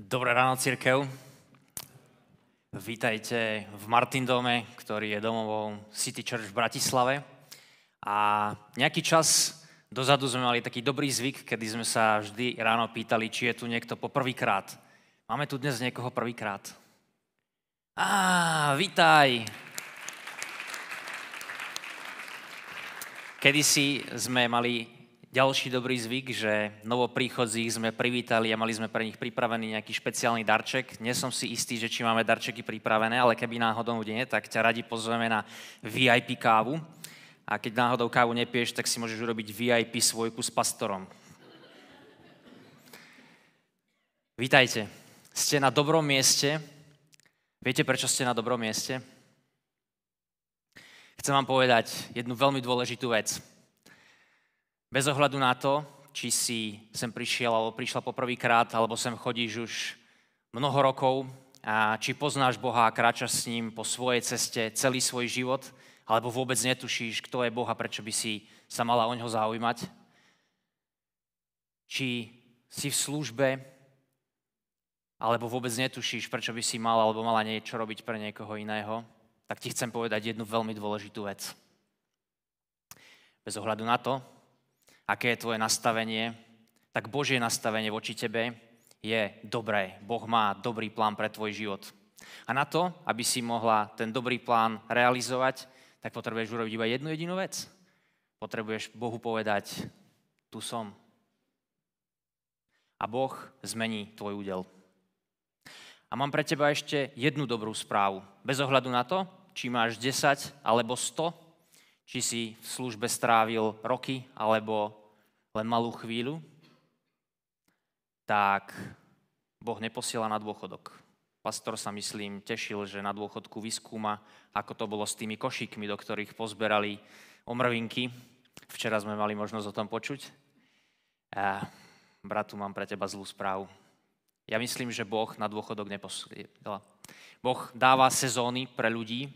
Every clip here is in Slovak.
Dobré ráno, církev. Vítajte v Martindome, ktorý je domovou City Church v Bratislave. A nejaký čas dozadu sme mali taký dobrý zvyk, kedy sme sa vždy ráno pýtali, či je tu niekto poprvýkrát. Máme tu dnes niekoho prvýkrát. Á, vítaj! Kedysi sme mali ďalší dobrý zvyk, že novopríchodzích sme privítali a mali sme pre nich pripravený nejaký špeciálny darček. Nie som si istý, že či máme darčeky pripravené, ale keby náhodou nie, tak ťa radi pozveme na VIP kávu. A keď náhodou kávu nepieš, tak si môžeš urobiť VIP svojku s pastorom. Vítajte. Ste na dobrom mieste. Viete, prečo ste na dobrom mieste? Chcem vám povedať jednu veľmi dôležitú vec bez ohľadu na to, či si sem prišiel alebo prišla poprvýkrát, alebo sem chodíš už mnoho rokov, a či poznáš Boha a kráčaš s ním po svojej ceste celý svoj život, alebo vôbec netušíš, kto je Boh a prečo by si sa mala o ňo zaujímať. Či si v službe, alebo vôbec netušíš, prečo by si mal alebo mala niečo robiť pre niekoho iného, tak ti chcem povedať jednu veľmi dôležitú vec. Bez ohľadu na to, aké je tvoje nastavenie, tak Božie nastavenie voči tebe je dobré. Boh má dobrý plán pre tvoj život. A na to, aby si mohla ten dobrý plán realizovať, tak potrebuješ urobiť iba jednu jedinú vec. Potrebuješ Bohu povedať, tu som. A Boh zmení tvoj údel. A mám pre teba ešte jednu dobrú správu. Bez ohľadu na to, či máš 10 alebo 100, či si v službe strávil roky alebo len malú chvíľu, tak Boh neposiela na dôchodok. Pastor sa, myslím, tešil, že na dôchodku vyskúma, ako to bolo s tými košíkmi, do ktorých pozberali omrvinky. Včera sme mali možnosť o tom počuť. A, bratu, mám pre teba zlú správu. Ja myslím, že Boh na dôchodok neposiela. Boh dáva sezóny pre ľudí,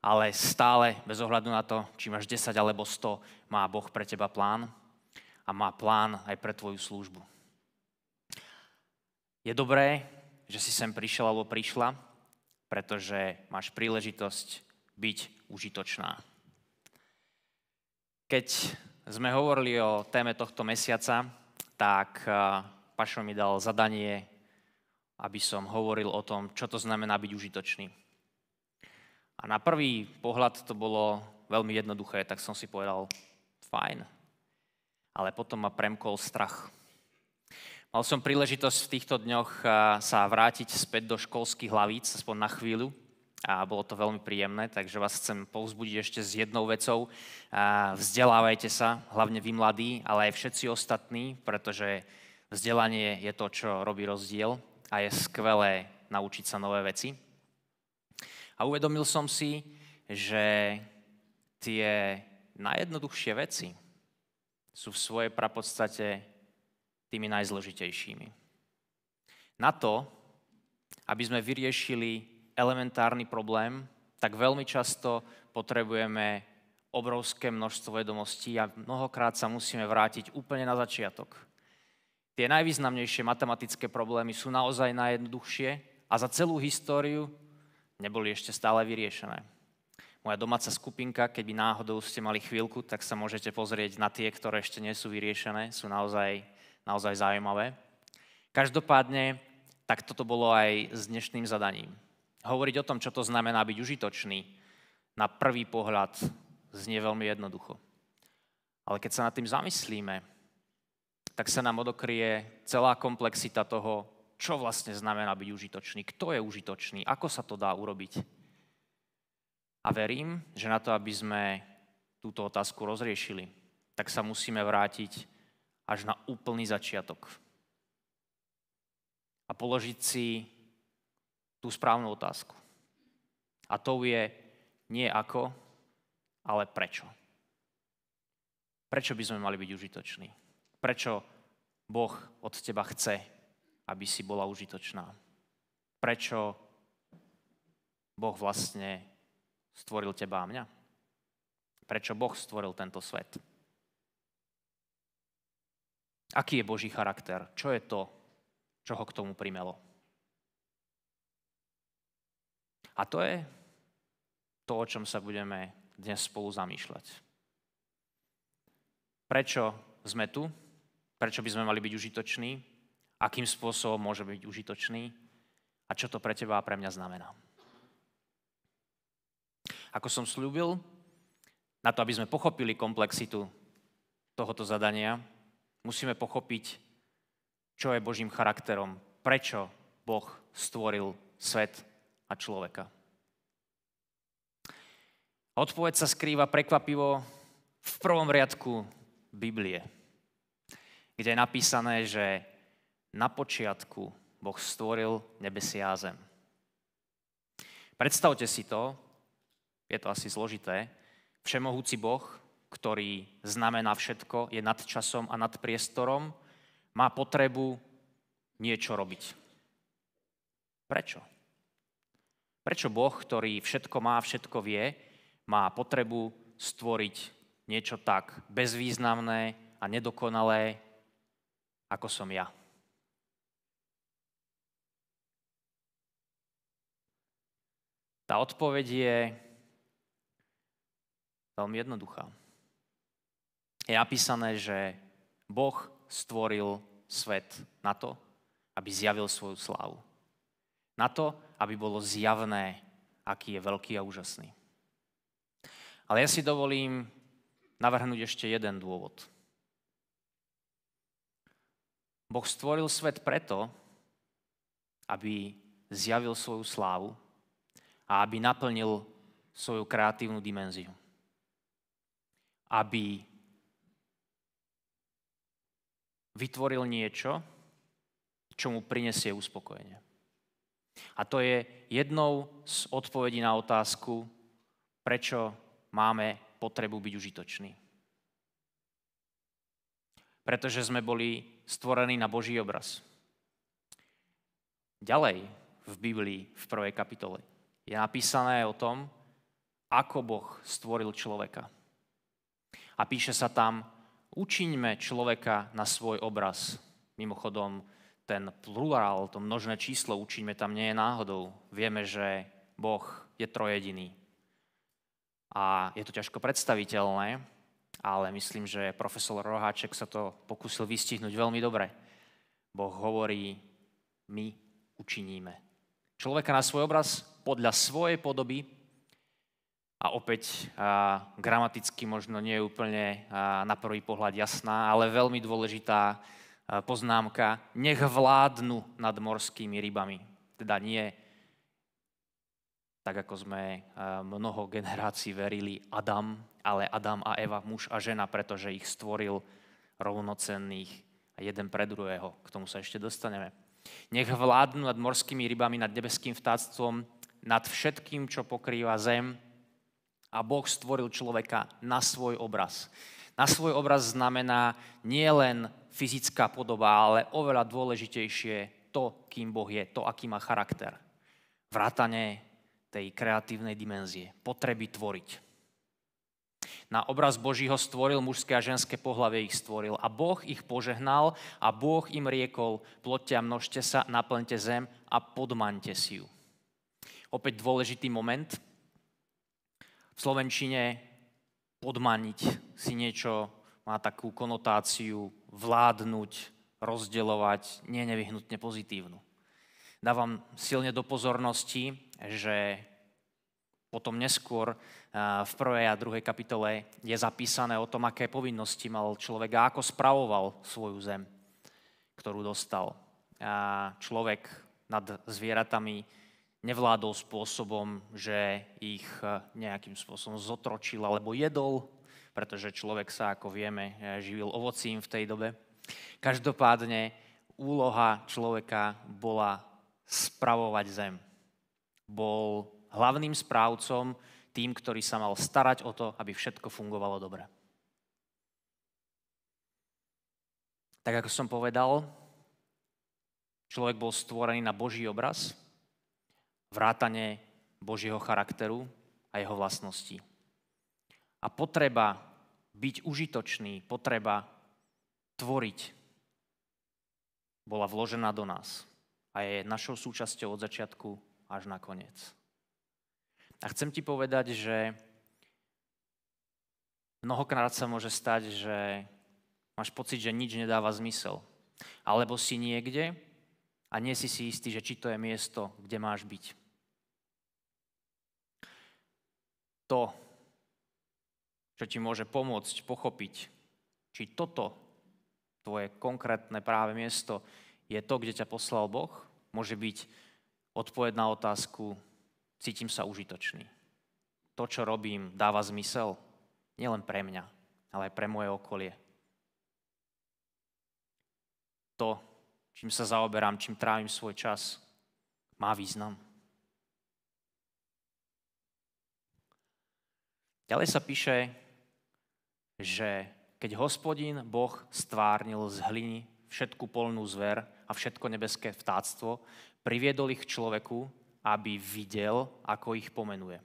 ale stále, bez ohľadu na to, či máš 10 alebo 100, má Boh pre teba plán a má plán aj pre tvoju službu. Je dobré, že si sem prišiel alebo prišla, pretože máš príležitosť byť užitočná. Keď sme hovorili o téme tohto mesiaca, tak eh, Pašo mi dal zadanie, aby som hovoril o tom, čo to znamená byť užitočný. A na prvý pohľad to bolo veľmi jednoduché, tak som si povedal, fajn, ale potom ma premkol strach. Mal som príležitosť v týchto dňoch sa vrátiť späť do školských hlavíc, aspoň na chvíľu, a bolo to veľmi príjemné, takže vás chcem povzbudiť ešte s jednou vecou. Vzdelávajte sa, hlavne vy mladí, ale aj všetci ostatní, pretože vzdelanie je to, čo robí rozdiel a je skvelé naučiť sa nové veci. A uvedomil som si, že tie najjednoduchšie veci, sú v svojej prapodstate tými najzložitejšími. Na to, aby sme vyriešili elementárny problém, tak veľmi často potrebujeme obrovské množstvo vedomostí a mnohokrát sa musíme vrátiť úplne na začiatok. Tie najvýznamnejšie matematické problémy sú naozaj najjednoduchšie a za celú históriu neboli ešte stále vyriešené moja domáca skupinka, keby náhodou ste mali chvíľku, tak sa môžete pozrieť na tie, ktoré ešte nie sú vyriešené, sú naozaj, naozaj zaujímavé. Každopádne, tak toto bolo aj s dnešným zadaním. Hovoriť o tom, čo to znamená byť užitočný, na prvý pohľad znie veľmi jednoducho. Ale keď sa nad tým zamyslíme, tak sa nám odokrie celá komplexita toho, čo vlastne znamená byť užitočný, kto je užitočný, ako sa to dá urobiť. A verím, že na to, aby sme túto otázku rozriešili, tak sa musíme vrátiť až na úplný začiatok. A položiť si tú správnu otázku. A to je nie ako, ale prečo. Prečo by sme mali byť užitoční? Prečo Boh od teba chce, aby si bola užitočná? Prečo Boh vlastne stvoril teba a mňa? Prečo Boh stvoril tento svet? Aký je Boží charakter? Čo je to, čo ho k tomu primelo? A to je to, o čom sa budeme dnes spolu zamýšľať. Prečo sme tu? Prečo by sme mali byť užitoční? Akým spôsobom môže byť užitočný? A čo to pre teba a pre mňa znamená? ako som slúbil, na to, aby sme pochopili komplexitu tohoto zadania, musíme pochopiť, čo je Božím charakterom, prečo Boh stvoril svet a človeka. Odpoveď sa skrýva prekvapivo v prvom riadku Biblie, kde je napísané, že na počiatku Boh stvoril nebesia a zem. Predstavte si to, je to asi zložité, všemohúci Boh, ktorý znamená všetko, je nad časom a nad priestorom, má potrebu niečo robiť. Prečo? Prečo Boh, ktorý všetko má, všetko vie, má potrebu stvoriť niečo tak bezvýznamné a nedokonalé, ako som ja? Tá odpoveď je Veľmi jednoduchá. Je napísané, že Boh stvoril svet na to, aby zjavil svoju slávu. Na to, aby bolo zjavné, aký je veľký a úžasný. Ale ja si dovolím navrhnúť ešte jeden dôvod. Boh stvoril svet preto, aby zjavil svoju slávu a aby naplnil svoju kreatívnu dimenziu aby vytvoril niečo, čo mu prinesie uspokojenie. A to je jednou z odpovedí na otázku, prečo máme potrebu byť užitoční. Pretože sme boli stvorení na Boží obraz. Ďalej v Biblii v prvej kapitole je napísané o tom, ako Boh stvoril človeka. A píše sa tam, učiňme človeka na svoj obraz. Mimochodom, ten plurál, to množné číslo učiňme tam nie je náhodou. Vieme, že Boh je trojediný. A je to ťažko predstaviteľné, ale myslím, že profesor Roháček sa to pokusil vystihnúť veľmi dobre. Boh hovorí, my učiníme. Človeka na svoj obraz podľa svojej podoby a opäť a, gramaticky možno nie je úplne a, na prvý pohľad jasná, ale veľmi dôležitá a, poznámka. Nech vládnu nad morskými rybami. Teda nie tak, ako sme a, mnoho generácií verili Adam, ale Adam a Eva, muž a žena, pretože ich stvoril rovnocenných jeden pre druhého. K tomu sa ešte dostaneme. Nech vládnu nad morskými rybami, nad nebeským vtáctvom, nad všetkým, čo pokrýva zem, a Boh stvoril človeka na svoj obraz. Na svoj obraz znamená nielen fyzická podoba, ale oveľa dôležitejšie to, kým Boh je, to, aký má charakter. Vrátane tej kreatívnej dimenzie, potreby tvoriť. Na obraz Božího stvoril mužské a ženské pohlavie ich stvoril a Boh ich požehnal a Boh im riekol, plodte a množte sa, naplňte zem a podmante si ju. Opäť dôležitý moment – v Slovenčine podmaniť si niečo má takú konotáciu vládnuť, rozdeľovať, nie nevyhnutne pozitívnu. Dávam silne do pozornosti, že potom neskôr v prvej a druhej kapitole je zapísané o tom, aké povinnosti mal človek a ako spravoval svoju zem, ktorú dostal. A človek nad zvieratami nevládol spôsobom, že ich e, nejakým spôsobom zotročil alebo jedol, pretože človek sa, ako vieme, e, živil ovocím v tej dobe. Každopádne úloha človeka bola spravovať zem. Bol hlavným správcom, tým, ktorý sa mal starať o to, aby všetko fungovalo dobre. Tak ako som povedal, človek bol stvorený na Boží obraz, vrátane Božieho charakteru a jeho vlastností. A potreba byť užitočný, potreba tvoriť bola vložená do nás a je našou súčasťou od začiatku až na koniec. A chcem ti povedať, že mnohokrát sa môže stať, že máš pocit, že nič nedáva zmysel. Alebo si niekde a nie si si istý, že či to je miesto, kde máš byť. To, čo ti môže pomôcť pochopiť, či toto tvoje konkrétne práve miesto je to, kde ťa poslal Boh, môže byť odpoveď na otázku, cítim sa užitočný. To, čo robím, dáva zmysel nielen pre mňa, ale aj pre moje okolie. To, čím sa zaoberám, čím trávim svoj čas, má význam. Ďalej sa píše, že keď hospodín Boh stvárnil z hliny všetku polnú zver a všetko nebeské vtáctvo, priviedol ich človeku, aby videl, ako ich pomenuje.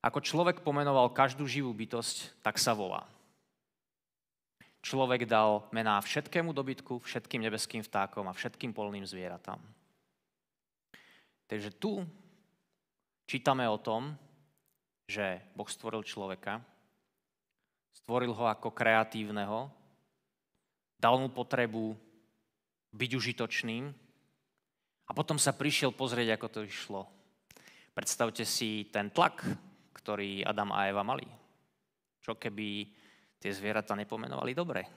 Ako človek pomenoval každú živú bytosť, tak sa volá človek dal mená všetkému dobytku, všetkým nebeským vtákom a všetkým polným zvieratám. Takže tu čítame o tom, že Boh stvoril človeka, stvoril ho ako kreatívneho, dal mu potrebu byť užitočným a potom sa prišiel pozrieť, ako to išlo. Predstavte si ten tlak, ktorý Adam a Eva mali. Čo keby tie zvieratá nepomenovali dobre.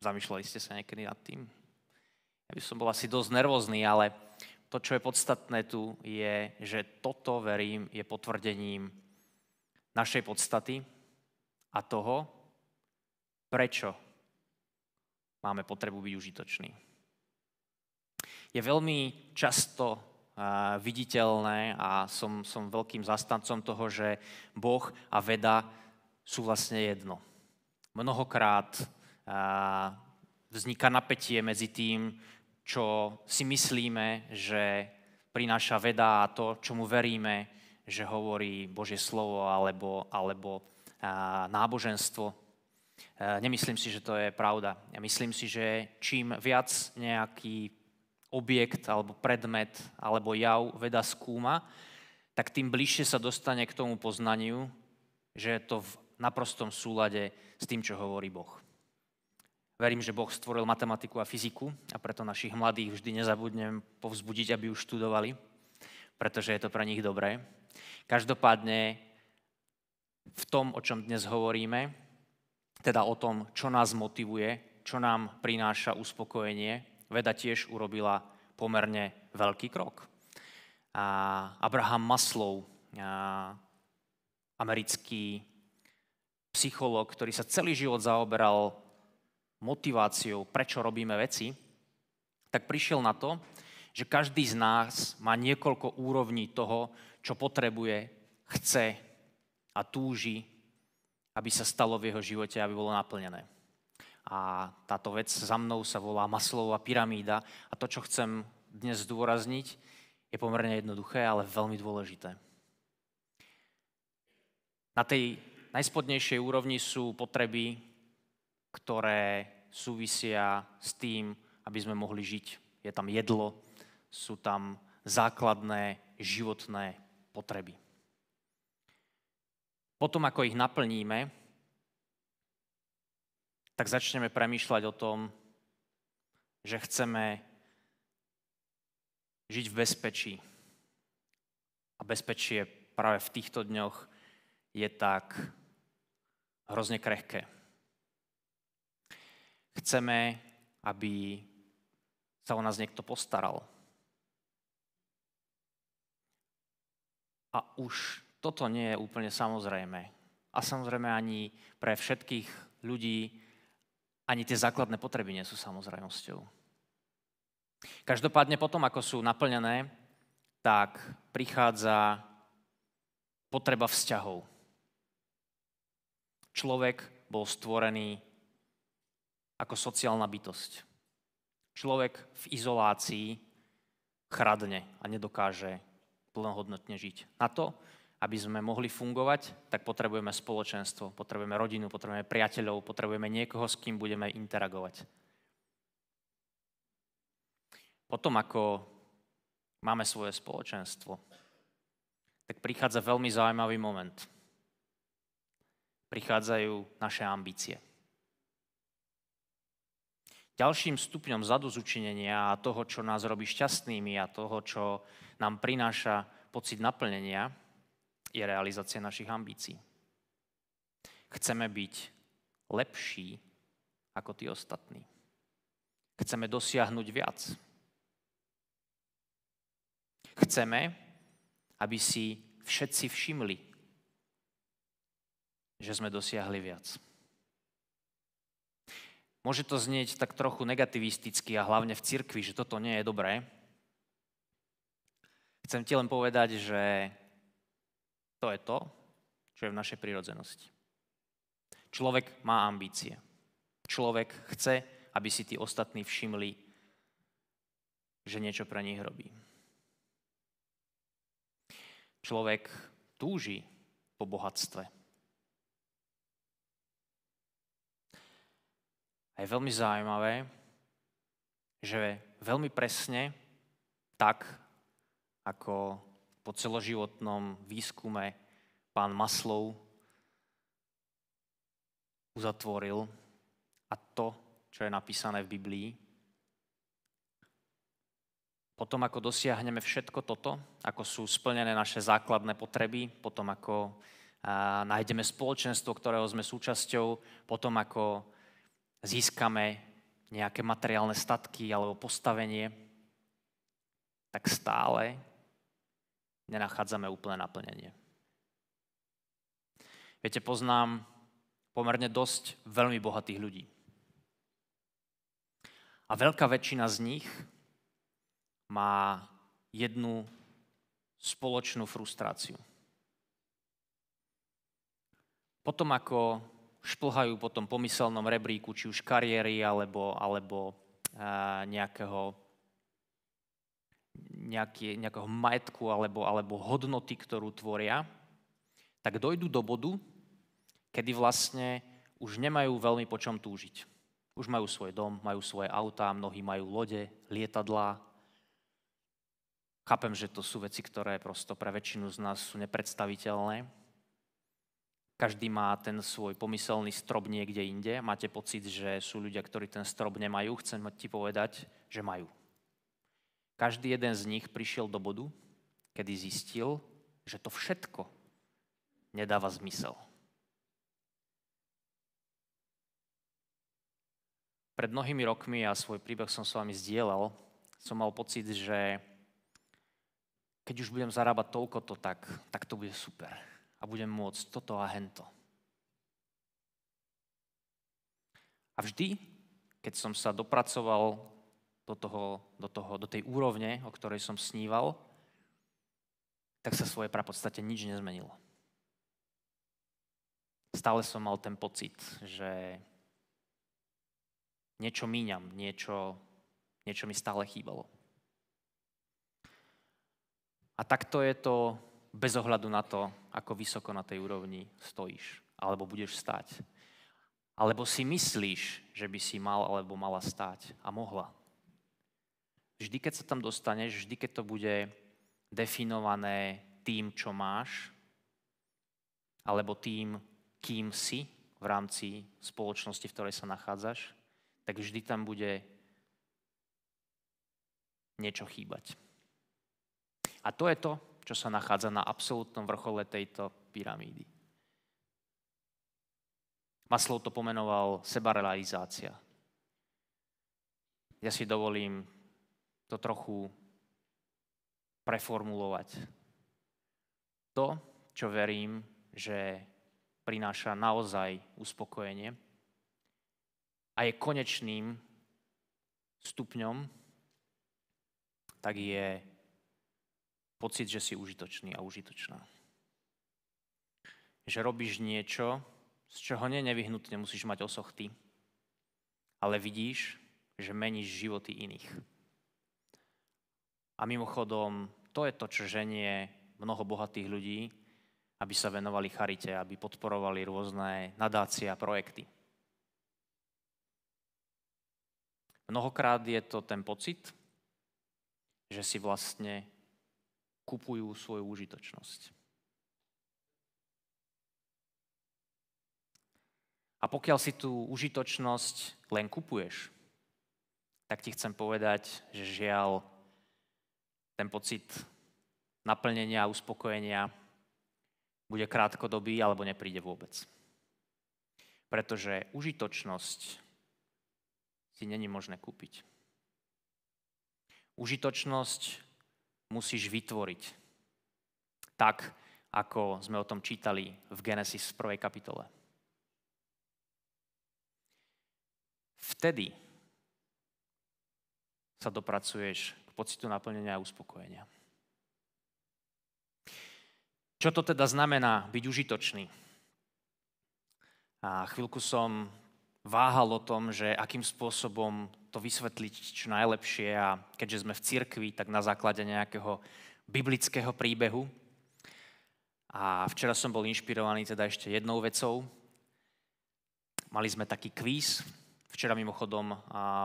Zamýšľali ste sa niekedy nad tým? Ja by som bol asi dosť nervózny, ale to, čo je podstatné tu, je, že toto, verím, je potvrdením našej podstaty a toho, prečo máme potrebu byť užitoční. Je veľmi často viditeľné a som, som veľkým zastancom toho, že Boh a veda sú vlastne jedno mnohokrát vzniká napätie medzi tým, čo si myslíme, že prináša veda a to, čomu veríme, že hovorí Božie slovo alebo, alebo náboženstvo. Nemyslím si, že to je pravda. Ja myslím si, že čím viac nejaký objekt alebo predmet alebo jav veda skúma, tak tým bližšie sa dostane k tomu poznaniu, že je to v na prostom súlade s tým, čo hovorí Boh. Verím, že Boh stvoril matematiku a fyziku a preto našich mladých vždy nezabudnem povzbudiť, aby už študovali, pretože je to pre nich dobré. Každopádne v tom, o čom dnes hovoríme, teda o tom, čo nás motivuje, čo nám prináša uspokojenie, veda tiež urobila pomerne veľký krok. A Abraham Maslov, americký psychológ, ktorý sa celý život zaoberal motiváciou, prečo robíme veci, tak prišiel na to, že každý z nás má niekoľko úrovní toho, čo potrebuje, chce a túži, aby sa stalo v jeho živote, aby bolo naplnené. A táto vec za mnou sa volá Maslová pyramída a to, čo chcem dnes zdôrazniť, je pomerne jednoduché, ale veľmi dôležité. Na tej najspodnejšej úrovni sú potreby, ktoré súvisia s tým, aby sme mohli žiť. Je tam jedlo, sú tam základné životné potreby. Potom, ako ich naplníme, tak začneme premýšľať o tom, že chceme žiť v bezpečí. A bezpečie práve v týchto dňoch je tak hrozne krehké. Chceme, aby sa o nás niekto postaral. A už toto nie je úplne samozrejme. A samozrejme ani pre všetkých ľudí ani tie základné potreby nie sú samozrejmosťou. Každopádne potom, ako sú naplnené, tak prichádza potreba vzťahov človek bol stvorený ako sociálna bytosť. Človek v izolácii chradne a nedokáže plnohodnotne žiť. Na to, aby sme mohli fungovať, tak potrebujeme spoločenstvo, potrebujeme rodinu, potrebujeme priateľov, potrebujeme niekoho, s kým budeme interagovať. Potom, ako máme svoje spoločenstvo, tak prichádza veľmi zaujímavý moment – prichádzajú naše ambície. Ďalším stupňom zadozučinenia a toho, čo nás robí šťastnými a toho, čo nám prináša pocit naplnenia, je realizácia našich ambícií. Chceme byť lepší ako tí ostatní. Chceme dosiahnuť viac. Chceme, aby si všetci všimli, že sme dosiahli viac. Môže to znieť tak trochu negativisticky a hlavne v cirkvi, že toto nie je dobré. Chcem ti len povedať, že to je to, čo je v našej prírodzenosti. Človek má ambície. Človek chce, aby si tí ostatní všimli, že niečo pre nich robí. Človek túži po bohatstve, A je veľmi zaujímavé, že veľmi presne tak, ako po celoživotnom výskume pán Maslov uzatvoril a to, čo je napísané v Biblii. Potom, ako dosiahneme všetko toto, ako sú splnené naše základné potreby, potom, ako nájdeme spoločenstvo, ktorého sme súčasťou, potom, ako získame nejaké materiálne statky alebo postavenie, tak stále nenachádzame úplné naplnenie. Viete, poznám pomerne dosť veľmi bohatých ľudí. A veľká väčšina z nich má jednu spoločnú frustráciu. Potom, ako šplhajú po tom pomyselnom rebríku, či už kariéry, alebo, alebo nejakého, nejaké, nejakého majetku, alebo, alebo hodnoty, ktorú tvoria, tak dojdú do bodu, kedy vlastne už nemajú veľmi po čom túžiť. Už majú svoj dom, majú svoje autá, mnohí majú lode, lietadlá. Chápem, že to sú veci, ktoré prosto pre väčšinu z nás sú nepredstaviteľné, každý má ten svoj pomyselný strop niekde inde. Máte pocit, že sú ľudia, ktorí ten strop nemajú. Chcem ti povedať, že majú. Každý jeden z nich prišiel do bodu, kedy zistil, že to všetko nedáva zmysel. Pred mnohými rokmi, a svoj príbeh som s vami zdieľal, som mal pocit, že keď už budem zarábať toľko, to tak, tak to bude super a budem môcť toto a hento. A vždy, keď som sa dopracoval do, toho, do, toho, do tej úrovne, o ktorej som sníval, tak sa svoje prapodstate nič nezmenilo. Stále som mal ten pocit, že niečo míňam, niečo, niečo mi stále chýbalo. A takto je to bez ohľadu na to, ako vysoko na tej úrovni stojíš, alebo budeš stať. Alebo si myslíš, že by si mal alebo mala stať a mohla. Vždy, keď sa tam dostaneš, vždy, keď to bude definované tým, čo máš, alebo tým, kým si v rámci spoločnosti, v ktorej sa nachádzaš, tak vždy tam bude niečo chýbať. A to je to, čo sa nachádza na absolútnom vrchole tejto pyramídy. Maslov to pomenoval sebarealizácia. Ja si dovolím to trochu preformulovať. To, čo verím, že prináša naozaj uspokojenie a je konečným stupňom, tak je pocit, že si užitočný a užitočná. Že robíš niečo, z čoho nie nevyhnutne musíš mať osoch ty, ale vidíš, že meníš životy iných. A mimochodom, to je to, čo ženie mnoho bohatých ľudí, aby sa venovali charite, aby podporovali rôzne nadácie a projekty. Mnohokrát je to ten pocit, že si vlastne kupujú svoju užitočnosť. A pokiaľ si tú užitočnosť len kupuješ, tak ti chcem povedať, že žiaľ, ten pocit naplnenia a uspokojenia bude krátkodobý alebo nepríde vôbec. Pretože užitočnosť si není možné kúpiť. Užitočnosť musíš vytvoriť. Tak, ako sme o tom čítali v Genesis v prvej kapitole. Vtedy sa dopracuješ k pocitu naplnenia a uspokojenia. Čo to teda znamená byť užitočný? A chvíľku som váhal o tom, že akým spôsobom to vysvetliť čo najlepšie a keďže sme v cirkvi, tak na základe nejakého biblického príbehu. A včera som bol inšpirovaný teda ešte jednou vecou. Mali sme taký kvíz. Včera mimochodom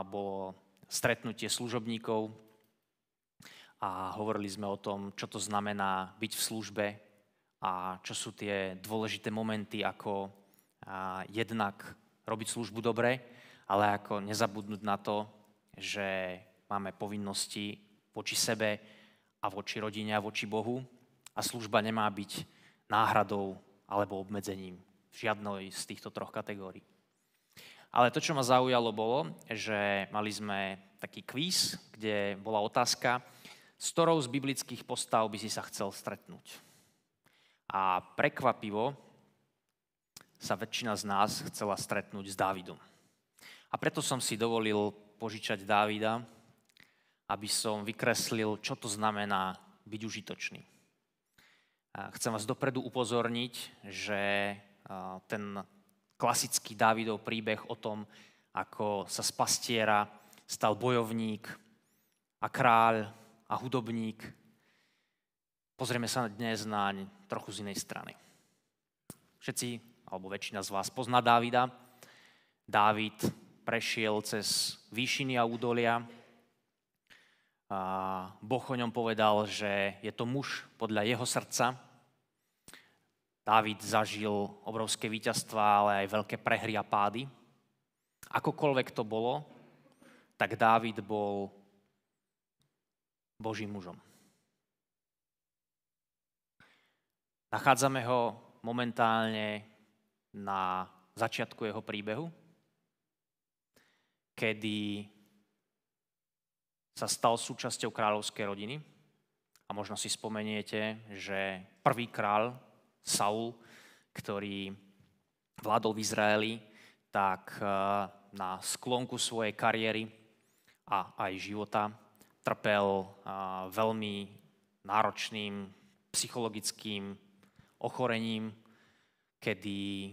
bolo stretnutie služobníkov a hovorili sme o tom, čo to znamená byť v službe a čo sú tie dôležité momenty, ako jednak robiť službu dobre, ale ako nezabudnúť na to, že máme povinnosti voči sebe a voči rodine a voči Bohu a služba nemá byť náhradou alebo obmedzením v žiadnej z týchto troch kategórií. Ale to, čo ma zaujalo, bolo, že mali sme taký kvíz, kde bola otázka, s ktorou z biblických postav by si sa chcel stretnúť. A prekvapivo sa väčšina z nás chcela stretnúť s Dávidom. A preto som si dovolil požičať Dávida, aby som vykreslil, čo to znamená byť užitočný. A chcem vás dopredu upozorniť, že ten klasický Dávidov príbeh o tom, ako sa z pastiera stal bojovník a kráľ a hudobník, pozrieme sa dnes na trochu z inej strany. Všetci alebo väčšina z vás pozná Dávida. Dávid prešiel cez výšiny a údolia. A boh o ňom povedal, že je to muž podľa jeho srdca. Dávid zažil obrovské víťazstvá, ale aj veľké prehry a pády. Akokoľvek to bolo, tak Dávid bol Božím mužom. Nachádzame ho momentálne na začiatku jeho príbehu, kedy sa stal súčasťou kráľovskej rodiny. A možno si spomeniete, že prvý král, Saul, ktorý vládol v Izraeli, tak eh, na sklonku svojej kariéry a aj života trpel eh, veľmi náročným psychologickým ochorením, kedy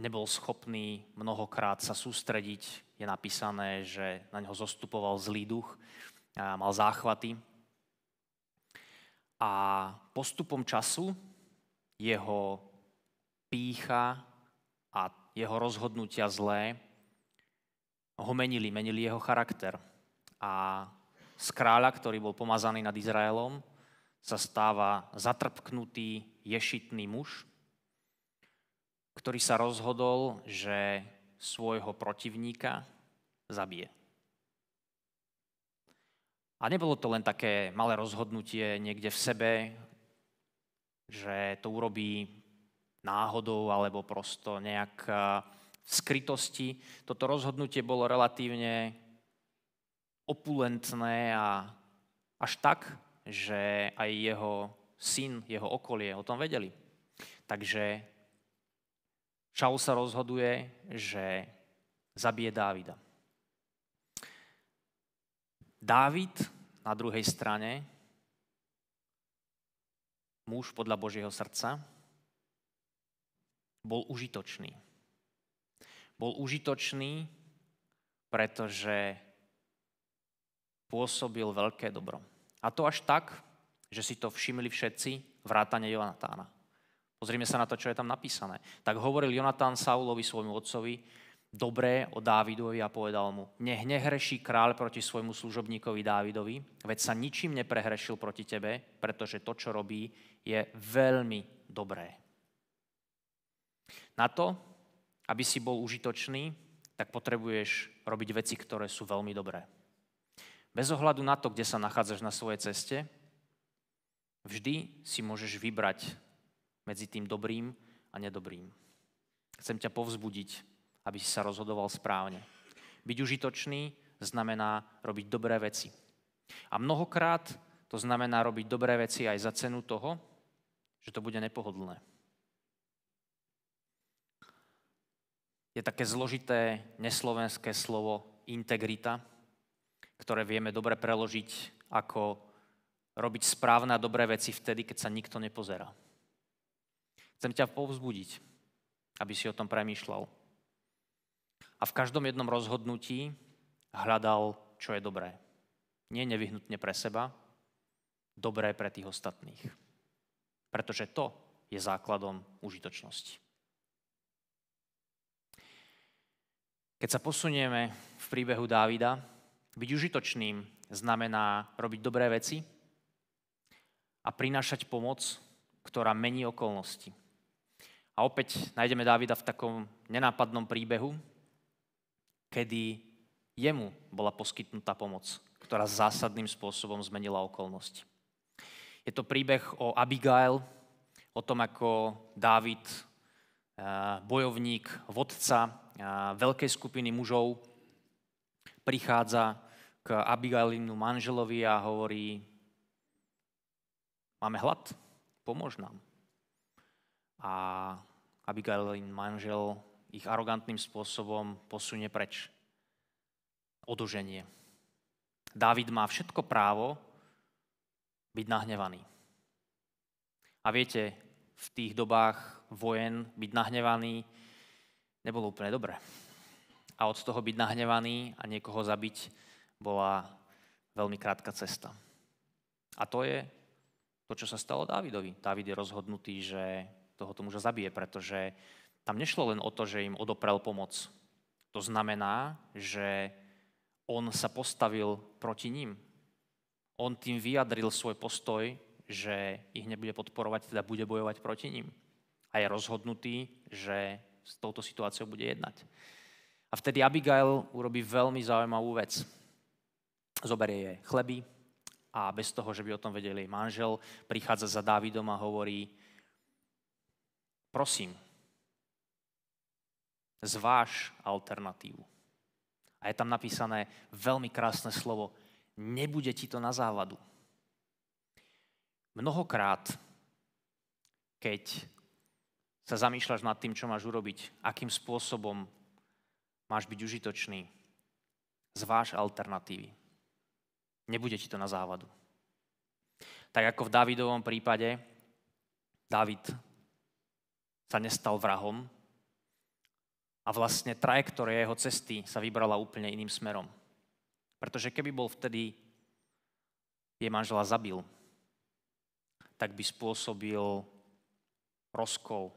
nebol schopný mnohokrát sa sústrediť. Je napísané, že na neho zostupoval zlý duch, mal záchvaty. A postupom času jeho pícha a jeho rozhodnutia zlé ho menili, menili jeho charakter. A z kráľa, ktorý bol pomazaný nad Izraelom, sa stáva zatrpknutý ješitný muž, ktorý sa rozhodol, že svojho protivníka zabije. A nebolo to len také malé rozhodnutie niekde v sebe, že to urobí náhodou alebo prosto nejak e, v skrytosti. Toto rozhodnutie bolo relatívne opulentné a až tak, že aj jeho syn, jeho okolie o tom vedeli. Takže Šaul sa rozhoduje, že zabije Dávida. Dávid na druhej strane, muž podľa Božieho srdca, bol užitočný. Bol užitočný, pretože pôsobil veľké dobro. A to až tak, že si to všimli všetci, vrátane Jonatána. Pozrime sa na to, čo je tam napísané. Tak hovoril Jonatán Saulovi, svojmu otcovi, dobré o Dávidovi a povedal mu, nech nehreší kráľ proti svojmu služobníkovi Dávidovi, veď sa ničím neprehrešil proti tebe, pretože to, čo robí, je veľmi dobré. Na to, aby si bol užitočný, tak potrebuješ robiť veci, ktoré sú veľmi dobré. Bez ohľadu na to, kde sa nachádzaš na svojej ceste, vždy si môžeš vybrať medzi tým dobrým a nedobrým. Chcem ťa povzbudiť, aby si sa rozhodoval správne. Byť užitočný znamená robiť dobré veci. A mnohokrát to znamená robiť dobré veci aj za cenu toho, že to bude nepohodlné. Je také zložité neslovenské slovo integrita, ktoré vieme dobre preložiť ako robiť správne a dobré veci vtedy, keď sa nikto nepozerá. Chcem ťa povzbudiť, aby si o tom premýšľal. A v každom jednom rozhodnutí hľadal, čo je dobré. Nie nevyhnutne pre seba, dobré pre tých ostatných. Pretože to je základom užitočnosti. Keď sa posunieme v príbehu Dávida, byť užitočným znamená robiť dobré veci a prinášať pomoc, ktorá mení okolnosti. A opäť nájdeme Dávida v takom nenápadnom príbehu, kedy jemu bola poskytnutá pomoc, ktorá zásadným spôsobom zmenila okolnosti. Je to príbeh o Abigail, o tom, ako Dávid, eh, bojovník, vodca eh, veľkej skupiny mužov, prichádza k Abigailinu manželovi a hovorí, máme hlad, pomôž nám. A Abigailin manžel ich arogantným spôsobom posunie preč. Oduženie. Dávid má všetko právo byť nahnevaný. A viete, v tých dobách vojen byť nahnevaný nebolo úplne dobré. A od toho byť nahnevaný a niekoho zabiť bola veľmi krátka cesta. A to je to, čo sa stalo Dávidovi. Dávid je rozhodnutý, že tohoto muža zabije, pretože tam nešlo len o to, že im odoprel pomoc. To znamená, že on sa postavil proti ním. On tým vyjadril svoj postoj, že ich nebude podporovať, teda bude bojovať proti ním. A je rozhodnutý, že s touto situáciou bude jednať. A vtedy Abigail urobí veľmi zaujímavú vec zoberie jej chleby a bez toho, že by o tom vedeli jej manžel, prichádza za Dávidom a hovorí, prosím, zváž alternatívu. A je tam napísané veľmi krásne slovo, nebude ti to na závadu. Mnohokrát, keď sa zamýšľaš nad tým, čo máš urobiť, akým spôsobom máš byť užitočný, zváž alternatívy. Nebude ti to na závadu. Tak ako v Davidovom prípade, David sa nestal vrahom a vlastne trajektória jeho cesty sa vybrala úplne iným smerom. Pretože keby bol vtedy jej manžela zabil, tak by spôsobil rozkol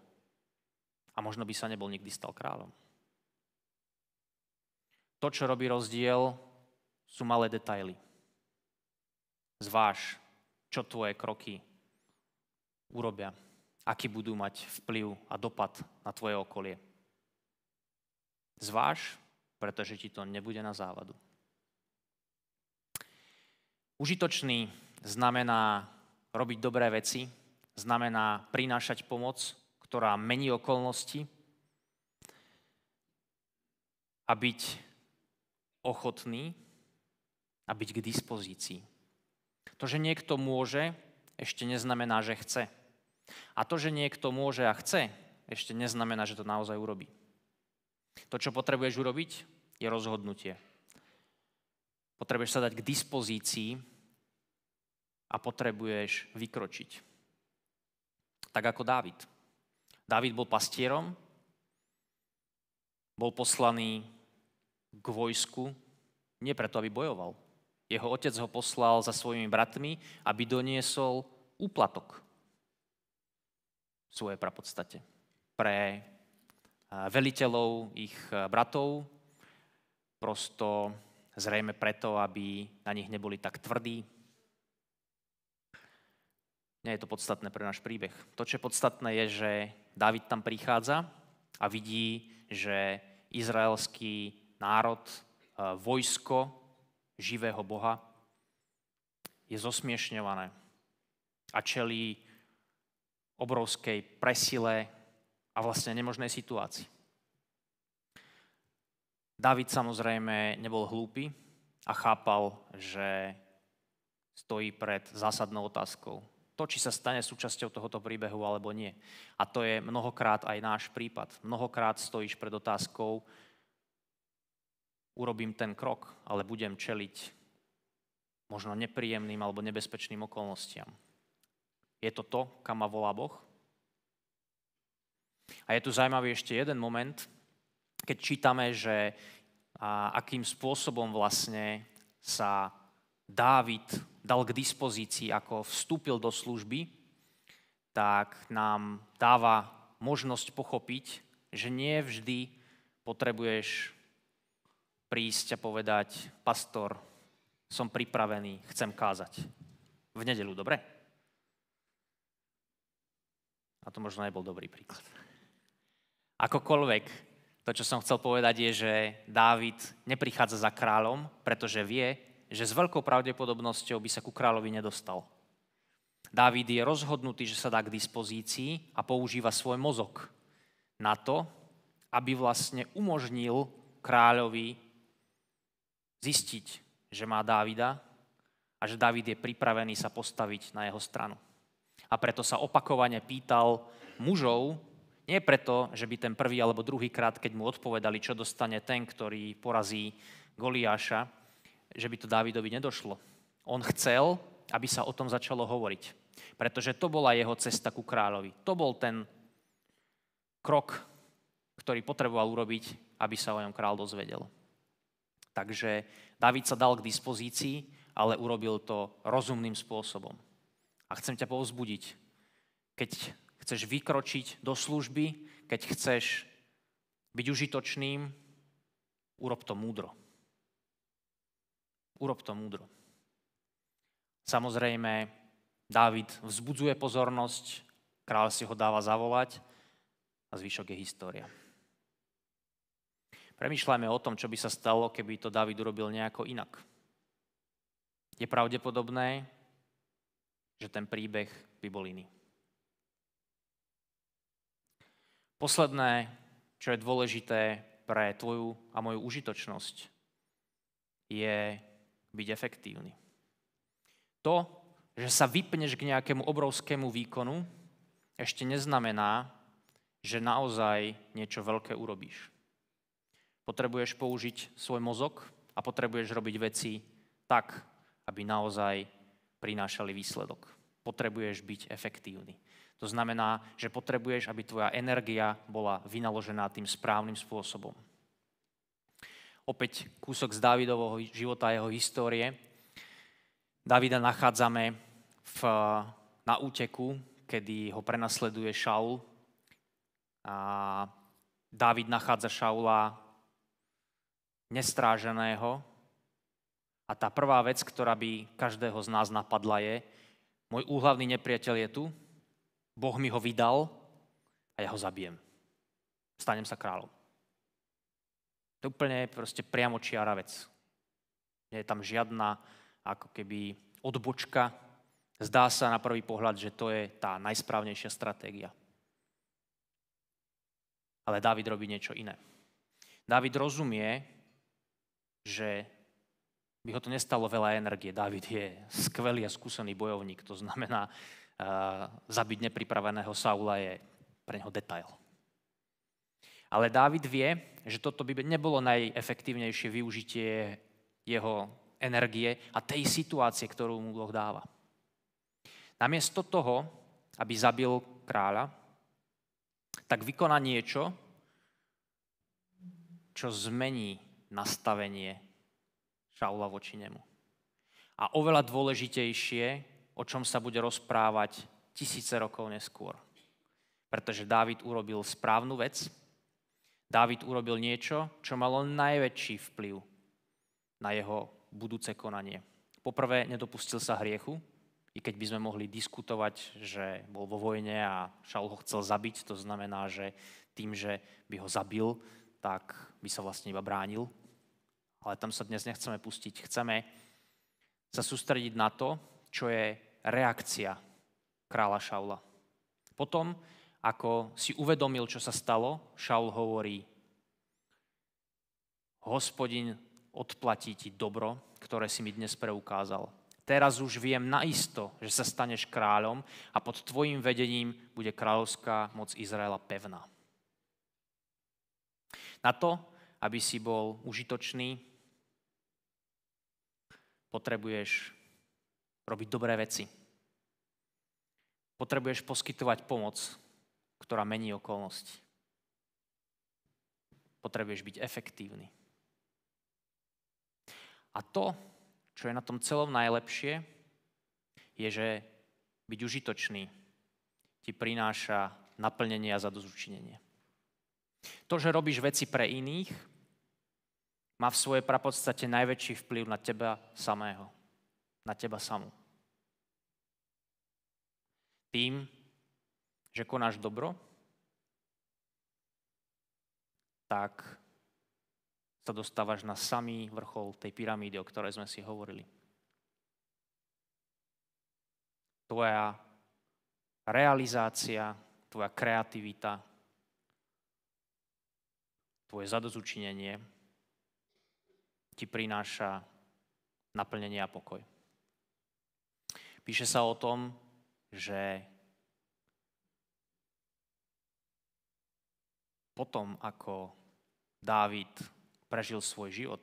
a možno by sa nebol nikdy stal kráľom. To, čo robí rozdiel, sú malé detaily. Zváž, čo tvoje kroky urobia, aký budú mať vplyv a dopad na tvoje okolie. Zváž, pretože ti to nebude na závadu. Užitočný znamená robiť dobré veci, znamená prinášať pomoc, ktorá mení okolnosti a byť ochotný a byť k dispozícii. To, že niekto môže, ešte neznamená, že chce. A to, že niekto môže a chce, ešte neznamená, že to naozaj urobí. To, čo potrebuješ urobiť, je rozhodnutie. Potrebuješ sa dať k dispozícii a potrebuješ vykročiť. Tak ako Dávid. Dávid bol pastierom, bol poslaný k vojsku, nie preto, aby bojoval, jeho otec ho poslal za svojimi bratmi, aby doniesol úplatok v svojej prapodstate pre eh, veliteľov ich eh, bratov, prosto zrejme preto, aby na nich neboli tak tvrdí. Nie je to podstatné pre náš príbeh. To, čo je podstatné, je, že David tam prichádza a vidí, že izraelský národ, eh, vojsko živého Boha, je zosmiešňované a čelí obrovskej presile a vlastne nemožnej situácii. David samozrejme nebol hlúpy a chápal, že stojí pred zásadnou otázkou. To, či sa stane súčasťou tohoto príbehu alebo nie. A to je mnohokrát aj náš prípad. Mnohokrát stojíš pred otázkou, urobím ten krok, ale budem čeliť možno nepríjemným alebo nebezpečným okolnostiam. Je to to, kam ma volá Boh? A je tu zaujímavý ešte jeden moment, keď čítame, že a akým spôsobom vlastne sa Dávid dal k dispozícii, ako vstúpil do služby, tak nám dáva možnosť pochopiť, že nie vždy potrebuješ prísť a povedať, pastor, som pripravený, chcem kázať. V nedelu, dobre? A to možno nebol dobrý príklad. Akokoľvek, to, čo som chcel povedať, je, že Dávid neprichádza za kráľom, pretože vie, že s veľkou pravdepodobnosťou by sa ku kráľovi nedostal. Dávid je rozhodnutý, že sa dá k dispozícii a používa svoj mozog na to, aby vlastne umožnil kráľovi zistiť, že má Dávida a že Dávid je pripravený sa postaviť na jeho stranu. A preto sa opakovane pýtal mužov, nie preto, že by ten prvý alebo druhý krát, keď mu odpovedali, čo dostane ten, ktorý porazí Goliáša, že by to Dávidovi nedošlo. On chcel, aby sa o tom začalo hovoriť. Pretože to bola jeho cesta ku kráľovi. To bol ten krok, ktorý potreboval urobiť, aby sa o ňom král dozvedel. Takže David sa dal k dispozícii, ale urobil to rozumným spôsobom. A chcem ťa povzbudiť, keď chceš vykročiť do služby, keď chceš byť užitočným, urob to múdro. Urob to múdro. Samozrejme, Dávid vzbudzuje pozornosť, kráľ si ho dáva zavolať a zvyšok je história. Premýšľajme o tom, čo by sa stalo, keby to David urobil nejako inak. Je pravdepodobné, že ten príbeh by bol iný. Posledné, čo je dôležité pre tvoju a moju užitočnosť, je byť efektívny. To, že sa vypneš k nejakému obrovskému výkonu, ešte neznamená, že naozaj niečo veľké urobíš. Potrebuješ použiť svoj mozog a potrebuješ robiť veci tak, aby naozaj prinášali výsledok. Potrebuješ byť efektívny. To znamená, že potrebuješ, aby tvoja energia bola vynaložená tým správnym spôsobom. Opäť kúsok z Dávidovho života a jeho histórie. Davida nachádzame v, na úteku, kedy ho prenasleduje Šaul. A Dávid nachádza Šaula nestráženého. A tá prvá vec, ktorá by každého z nás napadla je, môj úhlavný nepriateľ je tu, Boh mi ho vydal a ja ho zabijem. Stanem sa kráľom. To je úplne proste priamočiara vec. Nie je tam žiadna ako keby odbočka. Zdá sa na prvý pohľad, že to je tá najsprávnejšia stratégia. Ale Dávid robí niečo iné. David rozumie, že by ho to nestalo veľa energie. David je skvelý a skúsený bojovník, to znamená, uh, zabiť nepripraveného Saula je pre neho detail. Ale david vie, že toto by nebolo najefektívnejšie využitie jeho energie a tej situácie, ktorú mu Boh dáva. Namiesto toho, aby zabil kráľa, tak vykoná niečo, čo zmení nastavenie Šaula voči nemu. A oveľa dôležitejšie, o čom sa bude rozprávať tisíce rokov neskôr. Pretože Dávid urobil správnu vec, Dávid urobil niečo, čo malo najväčší vplyv na jeho budúce konanie. Poprvé, nedopustil sa hriechu, i keď by sme mohli diskutovať, že bol vo vojne a Šaul ho chcel zabiť, to znamená, že tým, že by ho zabil, tak by sa vlastne iba bránil ale tam sa dnes nechceme pustiť. Chceme sa sústrediť na to, čo je reakcia kráľa Šaula. Potom, ako si uvedomil, čo sa stalo, Šaul hovorí, hospodin odplatí ti dobro, ktoré si mi dnes preukázal. Teraz už viem naisto, že sa staneš kráľom a pod tvojim vedením bude kráľovská moc Izraela pevná. Na to, aby si bol užitočný, Potrebuješ robiť dobré veci. Potrebuješ poskytovať pomoc, ktorá mení okolnosti. Potrebuješ byť efektívny. A to, čo je na tom celom najlepšie, je, že byť užitočný ti prináša naplnenie a zadozučinenie. To, že robíš veci pre iných, má v svojej prapodstate najväčší vplyv na teba samého. Na teba samú. Tým, že konáš dobro, tak sa dostávaš na samý vrchol tej pyramídy, o ktorej sme si hovorili. Tvoja realizácia, tvoja kreativita, tvoje zadozučinenie ti prináša naplnenie a pokoj. Píše sa o tom, že potom, ako Dávid prežil svoj život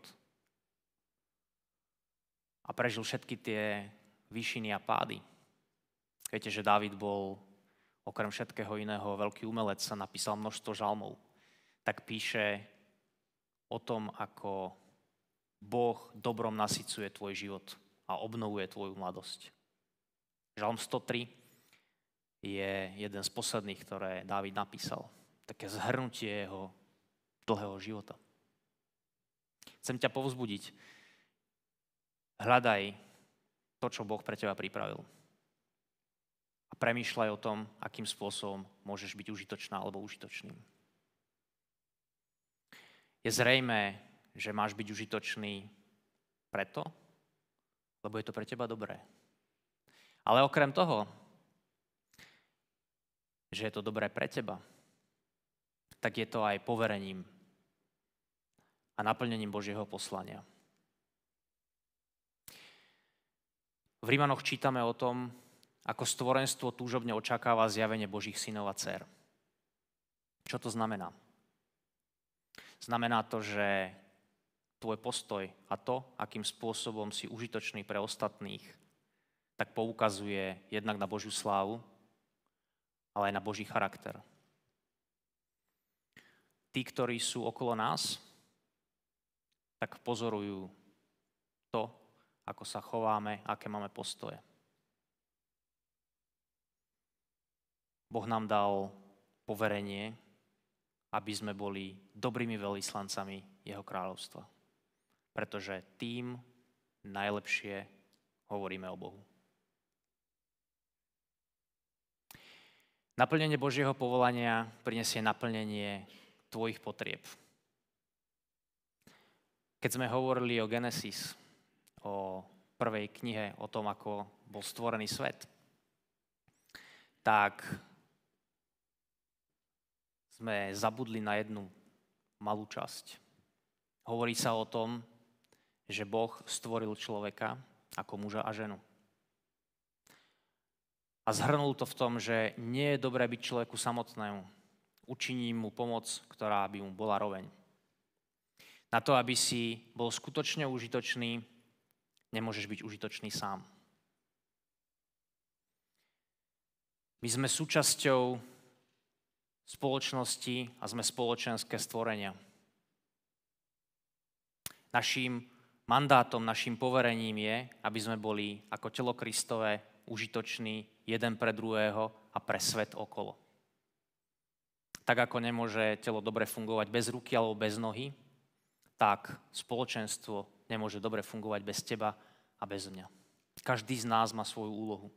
a prežil všetky tie výšiny a pády. Viete, že Dávid bol okrem všetkého iného veľký umelec a napísal množstvo žalmov. Tak píše o tom, ako Boh dobrom nasycuje tvoj život a obnovuje tvoju mladosť. Žalm 103 je jeden z posledných, ktoré Dávid napísal. Také zhrnutie jeho dlhého života. Chcem ťa povzbudiť. Hľadaj to, čo Boh pre teba pripravil. A premýšľaj o tom, akým spôsobom môžeš byť užitočná alebo užitočným. Je zrejme, že máš byť užitočný preto, lebo je to pre teba dobré. Ale okrem toho, že je to dobré pre teba, tak je to aj poverením a naplnením Božieho poslania. V Rímanoch čítame o tom, ako stvorenstvo túžobne očakáva zjavenie Božích synov a dcer. Čo to znamená? Znamená to, že tvoj postoj a to, akým spôsobom si užitočný pre ostatných, tak poukazuje jednak na Božiu slávu, ale aj na Boží charakter. Tí, ktorí sú okolo nás, tak pozorujú to, ako sa chováme, aké máme postoje. Boh nám dal poverenie, aby sme boli dobrými veľvyslancami Jeho kráľovstva pretože tým najlepšie hovoríme o Bohu. Naplnenie Božieho povolania prinesie naplnenie tvojich potrieb. Keď sme hovorili o Genesis, o prvej knihe, o tom, ako bol stvorený svet, tak sme zabudli na jednu malú časť. Hovorí sa o tom, že Boh stvoril človeka ako muža a ženu. A zhrnul to v tom, že nie je dobré byť človeku samotnému. Učiním mu pomoc, ktorá by mu bola roveň. Na to, aby si bol skutočne užitočný, nemôžeš byť užitočný sám. My sme súčasťou spoločnosti a sme spoločenské stvorenia. Naším mandátom, našim poverením je, aby sme boli ako telo Kristové užitoční jeden pre druhého a pre svet okolo. Tak ako nemôže telo dobre fungovať bez ruky alebo bez nohy, tak spoločenstvo nemôže dobre fungovať bez teba a bez mňa. Každý z nás má svoju úlohu.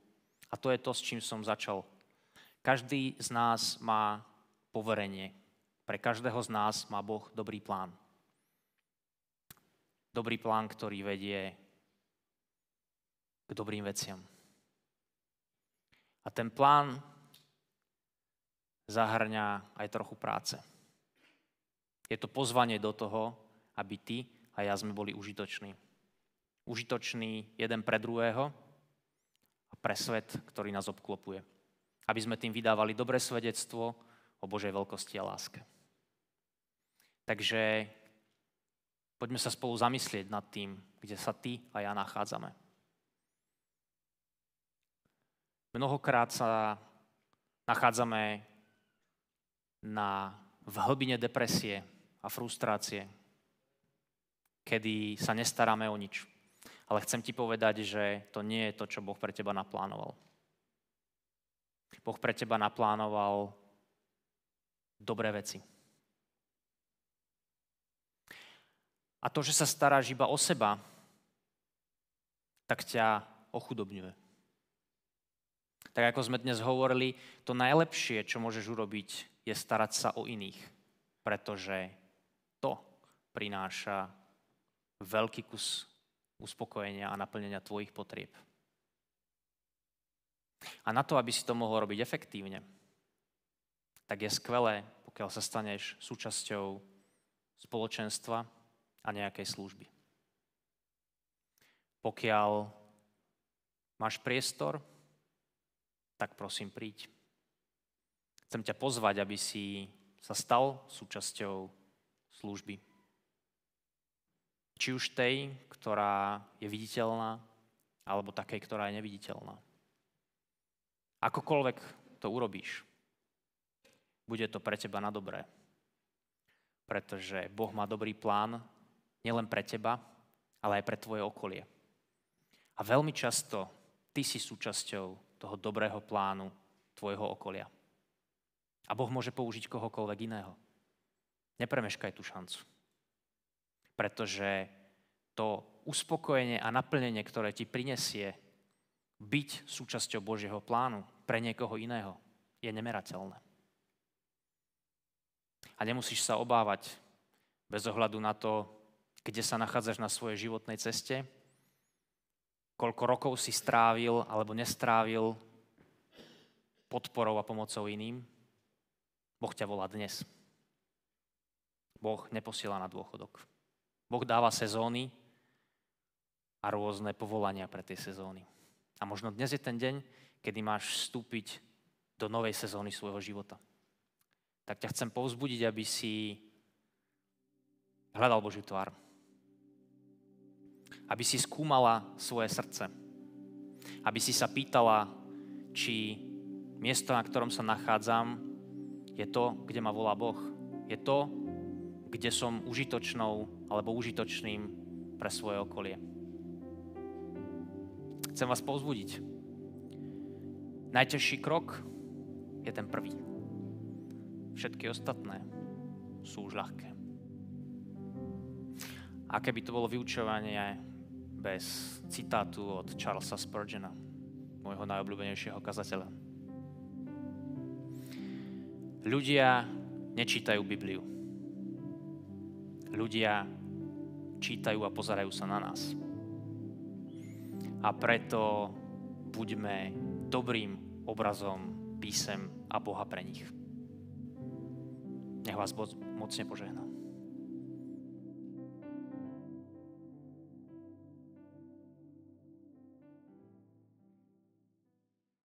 A to je to, s čím som začal. Každý z nás má poverenie. Pre každého z nás má Boh dobrý plán dobrý plán, ktorý vedie k dobrým veciam. A ten plán zahrňa aj trochu práce. Je to pozvanie do toho, aby ty a ja sme boli užitoční. Užitoční jeden pre druhého a pre svet, ktorý nás obklopuje. Aby sme tým vydávali dobré svedectvo o Božej veľkosti a láske. Takže Poďme sa spolu zamyslieť nad tým, kde sa ty a ja nachádzame. Mnohokrát sa nachádzame na, v hlbine depresie a frustrácie, kedy sa nestaráme o nič. Ale chcem ti povedať, že to nie je to, čo Boh pre teba naplánoval. Boh pre teba naplánoval dobré veci. A to, že sa staráš iba o seba, tak ťa ochudobňuje. Tak ako sme dnes hovorili, to najlepšie, čo môžeš urobiť, je starať sa o iných, pretože to prináša veľký kus uspokojenia a naplnenia tvojich potrieb. A na to, aby si to mohol robiť efektívne, tak je skvelé, pokiaľ sa staneš súčasťou spoločenstva, a nejakej služby. Pokiaľ máš priestor, tak prosím príď. Chcem ťa pozvať, aby si sa stal súčasťou služby. Či už tej, ktorá je viditeľná, alebo takej, ktorá je neviditeľná. Akokoľvek to urobíš, bude to pre teba na dobré. Pretože Boh má dobrý plán nielen pre teba, ale aj pre tvoje okolie. A veľmi často ty si súčasťou toho dobrého plánu tvojho okolia. A Boh môže použiť kohokoľvek iného. Nepremeškaj tú šancu. Pretože to uspokojenie a naplnenie, ktoré ti prinesie byť súčasťou Božieho plánu pre niekoho iného, je nemerateľné. A nemusíš sa obávať bez ohľadu na to, kde sa nachádzaš na svojej životnej ceste, koľko rokov si strávil alebo nestrávil podporou a pomocou iným. Boh ťa volá dnes. Boh neposiela na dôchodok. Boh dáva sezóny a rôzne povolania pre tie sezóny. A možno dnes je ten deň, kedy máš vstúpiť do novej sezóny svojho života. Tak ťa chcem povzbudiť, aby si hľadal Božiu tvár aby si skúmala svoje srdce. Aby si sa pýtala, či miesto, na ktorom sa nachádzam, je to, kde ma volá Boh. Je to, kde som užitočnou alebo užitočným pre svoje okolie. Chcem vás povzbudiť. Najťažší krok je ten prvý. Všetky ostatné sú už ľahké. A keby to bolo vyučovanie bez citátu od Charlesa Spurgeona, môjho najobľúbenejšieho kazateľa. Ľudia nečítajú Bibliu. Ľudia čítajú a pozerajú sa na nás. A preto buďme dobrým obrazom písem a Boha pre nich. Nech vás mocne požehná.